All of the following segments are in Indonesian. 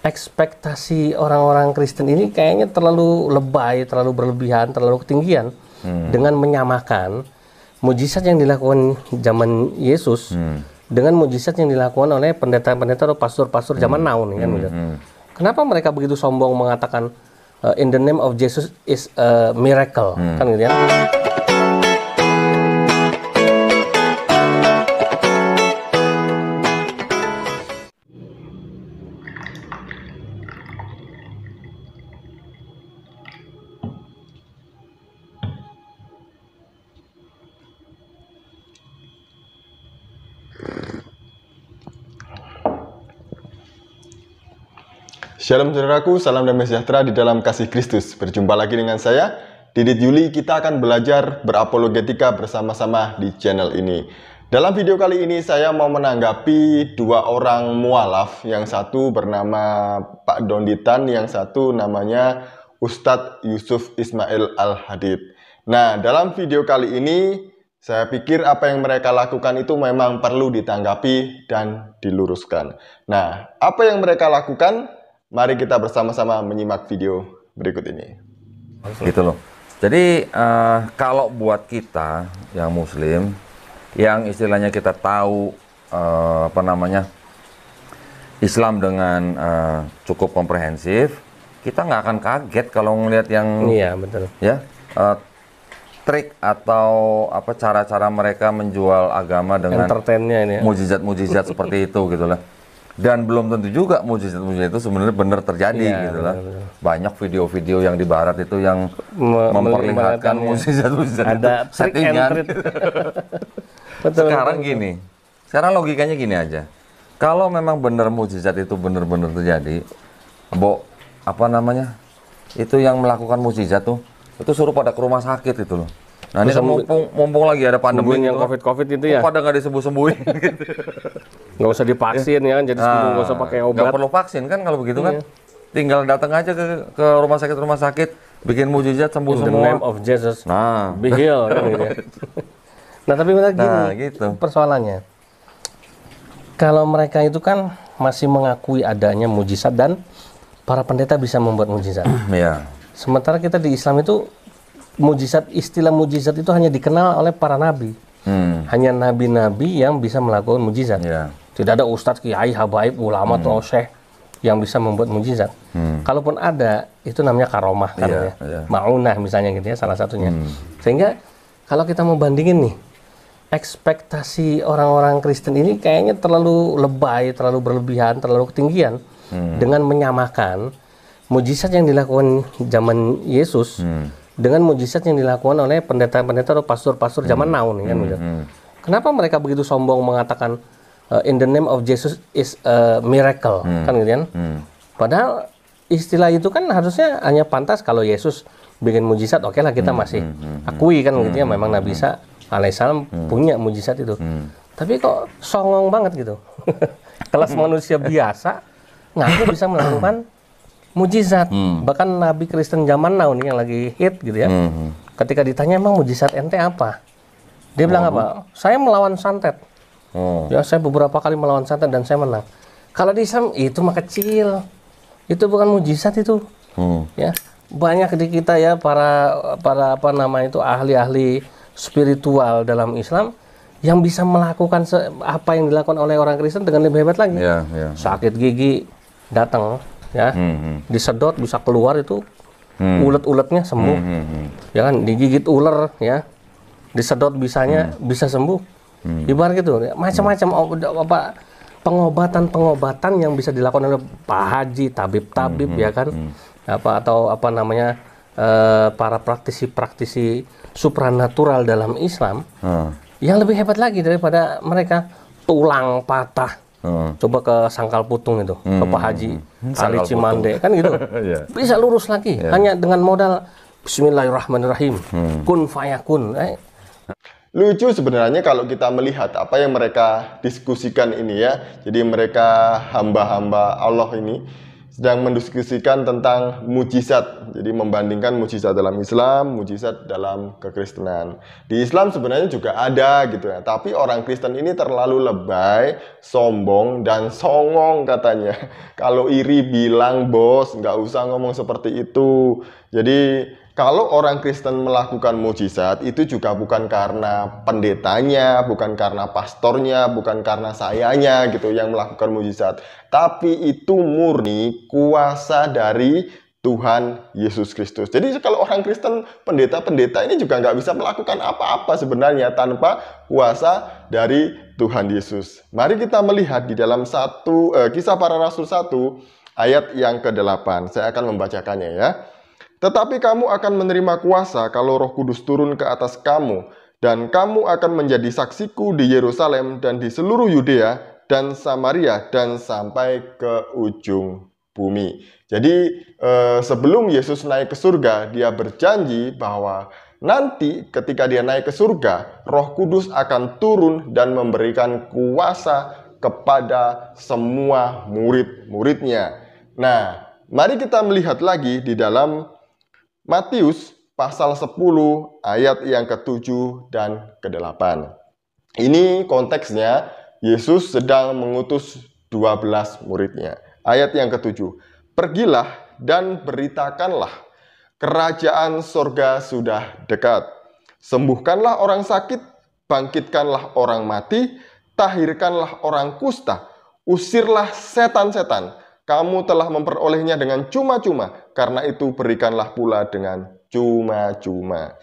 ekspektasi orang-orang Kristen ini kayaknya terlalu lebay, terlalu berlebihan, terlalu ketinggian hmm. dengan menyamakan mujizat yang dilakukan zaman Yesus hmm. dengan mujizat yang dilakukan oleh pendeta-pendeta atau pastor-pastor hmm. zaman now nih kan. Hmm, gitu. hmm. Kenapa mereka begitu sombong mengatakan uh, in the name of Jesus is a miracle hmm. kan gitu ya? Shalom saudaraku, salam damai sejahtera di dalam kasih Kristus. Berjumpa lagi dengan saya, Didit Yuli. Kita akan belajar berapologetika bersama-sama di channel ini. Dalam video kali ini saya mau menanggapi dua orang mualaf, yang satu bernama Pak Donditan, yang satu namanya Ustadz Yusuf Ismail Al-Hadid. Nah, dalam video kali ini saya pikir apa yang mereka lakukan itu memang perlu ditanggapi dan diluruskan. Nah, apa yang mereka lakukan Mari kita bersama-sama menyimak video berikut ini. Gitu loh. Jadi uh, kalau buat kita yang Muslim, yang istilahnya kita tahu uh, apa namanya Islam dengan uh, cukup komprehensif, kita nggak akan kaget kalau melihat yang iya betul ya uh, trik atau apa cara-cara mereka menjual agama dengan entertainnya ini ya. mujizat-mujizat seperti itu gitu loh dan belum tentu juga mujizat-mujizat itu sebenarnya benar terjadi ya, gitu lah. Banyak video-video yang di barat itu yang Me memperlihatkan ya. mujizat-mujizat ya. ada itu settingan. betul, sekarang betul, gini. Sekarang logikanya gini aja. Kalau memang benar mujizat itu benar-benar terjadi, Bo apa namanya? Itu yang melakukan mujizat tuh itu suruh pada ke rumah sakit itu loh. Nah ini kan mumpung, mumpung lagi ada pandemi yang gitu. covid covid itu ya. Pada nggak disembuh sembuhin. gitu. Nggak usah divaksin ya kan, jadi nah, nggak usah pakai obat. Nggak perlu vaksin kan kalau begitu kan. Iya. Tinggal datang aja ke ke rumah sakit rumah sakit, bikin mujizat sembuh In the name of Jesus. Nah, be healed. kan, gitu. Ya. Nah tapi benar gini, nah, gitu. persoalannya. Kalau mereka itu kan masih mengakui adanya mujizat dan para pendeta bisa membuat mujizat. Iya. Sementara kita di Islam itu mujizat istilah mujizat itu hanya dikenal oleh para nabi. Hmm. Hanya nabi-nabi yang bisa melakukan mujizat. Yeah. Tidak ada ustadz, kiai, habaib, ulama, hmm. atau syekh yang bisa membuat mujizat. Hmm. Kalaupun ada, itu namanya karomah kan yeah, ya. Yeah. Ya. Maunah misalnya gitu ya salah satunya. Hmm. Sehingga kalau kita mau bandingin nih, ekspektasi orang-orang Kristen ini kayaknya terlalu lebay, terlalu berlebihan, terlalu ketinggian hmm. dengan menyamakan mujizat yang dilakukan zaman Yesus. Hmm dengan mujizat yang dilakukan oleh pendeta-pendeta atau pastor-pastor zaman hmm. now nih kan gitu. hmm, hmm. Kenapa mereka begitu sombong mengatakan uh, in the name of Jesus is a miracle hmm. kan gitu kan? Hmm. Padahal istilah itu kan harusnya hanya pantas kalau Yesus bikin mujizat oke okay lah kita hmm, masih hmm, akui kan gitu ya memang Nabi Isa alaihissalam punya mujizat itu. Tapi kok songong banget gitu. Kelas manusia biasa ngaku bisa melakukan mujizat. Hmm. Bahkan nabi Kristen zaman now nih yang lagi hit gitu ya. Hmm. Ketika ditanya emang mujizat ente apa? Dia bilang oh. apa? Saya melawan santet. Oh. Ya, saya beberapa kali melawan santet dan saya menang. Kalau di Islam itu mah kecil. Itu bukan mujizat itu. Hmm. Ya. Banyak di kita ya para para apa nama itu ahli-ahli spiritual dalam Islam yang bisa melakukan apa yang dilakukan oleh orang Kristen dengan lebih hebat lagi. Yeah, yeah. Sakit gigi datang ya hmm, hmm. disedot bisa keluar itu hmm. ulet-uletnya sembuh hmm, hmm, hmm. ya kan digigit ular ya disedot bisanya hmm. bisa sembuh hmm. ibarat gitu ya. macam-macam hmm. apa pengobatan-pengobatan yang bisa dilakukan oleh Pak Haji tabib-tabib hmm. ya kan hmm. apa atau apa namanya eh, para praktisi-praktisi supranatural dalam Islam hmm. yang lebih hebat lagi daripada mereka tulang patah Hmm. Coba ke Sangkal Putung itu, hmm. ke Pak Haji, hmm. Ali Cimande, kan gitu. yeah. Bisa lurus lagi, yeah. hanya dengan modal Bismillahirrahmanirrahim, hmm. kun fayakun. Eh. Lucu sebenarnya kalau kita melihat apa yang mereka diskusikan ini ya. Jadi mereka hamba-hamba Allah ini sedang mendiskusikan tentang mujizat. Jadi membandingkan mujizat dalam Islam, mujizat dalam kekristenan. Di Islam sebenarnya juga ada gitu ya. Tapi orang Kristen ini terlalu lebay, sombong, dan songong katanya. Kalau iri bilang bos, nggak usah ngomong seperti itu. Jadi kalau orang Kristen melakukan mujizat itu juga bukan karena pendetanya, bukan karena pastornya, bukan karena sayanya gitu yang melakukan mujizat, tapi itu murni kuasa dari Tuhan Yesus Kristus. Jadi kalau orang Kristen pendeta-pendeta ini juga nggak bisa melakukan apa-apa sebenarnya tanpa kuasa dari Tuhan Yesus. Mari kita melihat di dalam satu eh, kisah para rasul satu ayat yang ke-8. Saya akan membacakannya ya. Tetapi kamu akan menerima kuasa kalau Roh Kudus turun ke atas kamu, dan kamu akan menjadi saksiku di Yerusalem dan di seluruh Yudea dan Samaria dan sampai ke ujung bumi. Jadi eh, sebelum Yesus naik ke surga, dia berjanji bahwa nanti ketika dia naik ke surga, Roh Kudus akan turun dan memberikan kuasa kepada semua murid-muridnya. Nah, mari kita melihat lagi di dalam Matius pasal 10 ayat yang ke-7 dan ke-8. Ini konteksnya Yesus sedang mengutus 12 muridnya. Ayat yang ke-7. Pergilah dan beritakanlah kerajaan sorga sudah dekat. Sembuhkanlah orang sakit, bangkitkanlah orang mati, tahirkanlah orang kusta, usirlah setan-setan. Kamu telah memperolehnya dengan cuma-cuma karena itu berikanlah pula dengan cuma-cuma.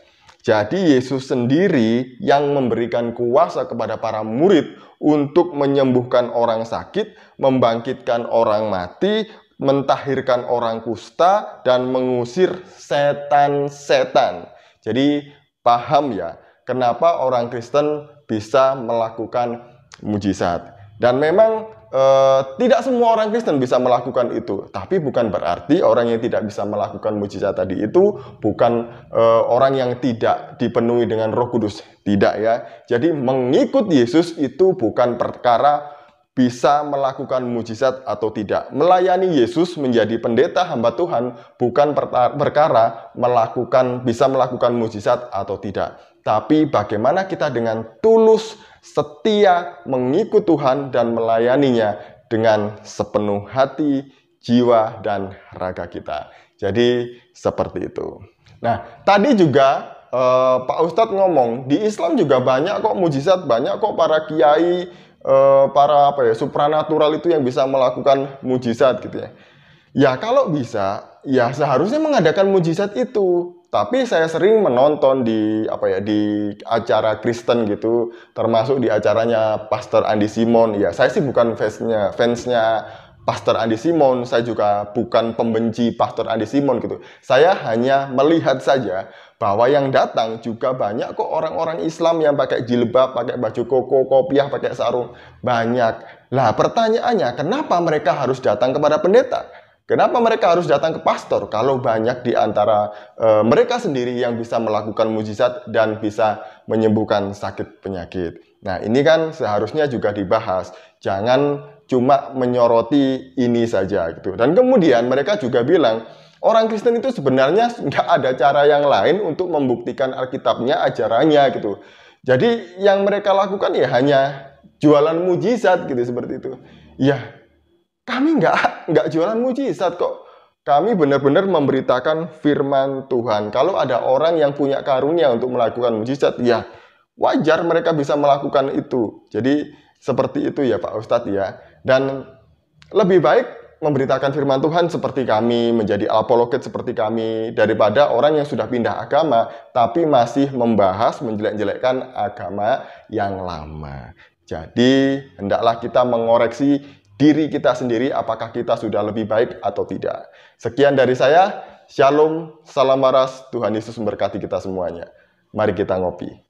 Jadi Yesus sendiri yang memberikan kuasa kepada para murid untuk menyembuhkan orang sakit, membangkitkan orang mati, mentahirkan orang kusta, dan mengusir setan-setan. Jadi paham ya, kenapa orang Kristen bisa melakukan mujizat. Dan memang Eh, tidak semua orang Kristen bisa melakukan itu, tapi bukan berarti orang yang tidak bisa melakukan mujizat tadi itu bukan uh, orang yang tidak dipenuhi dengan Roh Kudus, tidak ya. Jadi mengikut Yesus itu bukan perkara bisa melakukan mujizat atau tidak. Melayani Yesus menjadi pendeta hamba Tuhan bukan perkara melakukan bisa melakukan mujizat atau tidak, tapi bagaimana kita dengan tulus setia mengikut Tuhan dan melayaninya dengan sepenuh hati, jiwa dan raga kita. Jadi seperti itu. Nah, tadi juga eh, Pak Ustadz ngomong di Islam juga banyak kok mujizat, banyak kok para kiai Eh, para apa ya supranatural itu yang bisa melakukan mujizat gitu ya. Ya kalau bisa, ya seharusnya mengadakan mujizat itu. Tapi saya sering menonton di apa ya di acara Kristen gitu, termasuk di acaranya Pastor Andy Simon. Ya saya sih bukan fansnya fansnya Pastor Andi Simon, saya juga bukan pembenci Pastor Andi Simon gitu. Saya hanya melihat saja bahwa yang datang juga banyak kok orang-orang Islam yang pakai jilbab, pakai baju koko, kopiah, pakai sarung. Banyak. Lah pertanyaannya, kenapa mereka harus datang kepada pendeta? Kenapa mereka harus datang ke pastor kalau banyak di antara e, mereka sendiri yang bisa melakukan mujizat dan bisa menyembuhkan sakit penyakit? Nah, ini kan seharusnya juga dibahas. Jangan cuma menyoroti ini saja gitu. Dan kemudian mereka juga bilang, orang Kristen itu sebenarnya nggak ada cara yang lain untuk membuktikan Alkitabnya, ajarannya gitu. Jadi yang mereka lakukan ya hanya jualan mujizat gitu seperti itu. Ya, kami nggak nggak jualan mujizat kok. Kami benar-benar memberitakan firman Tuhan. Kalau ada orang yang punya karunia untuk melakukan mujizat, ya wajar mereka bisa melakukan itu. Jadi seperti itu ya Pak Ustadz ya. Dan lebih baik memberitakan firman Tuhan seperti kami, menjadi apologet seperti kami, daripada orang yang sudah pindah agama, tapi masih membahas, menjelek-jelekkan agama yang lama. Jadi, hendaklah kita mengoreksi diri kita sendiri apakah kita sudah lebih baik atau tidak. Sekian dari saya, Shalom, salam waras, Tuhan Yesus memberkati kita semuanya. Mari kita ngopi.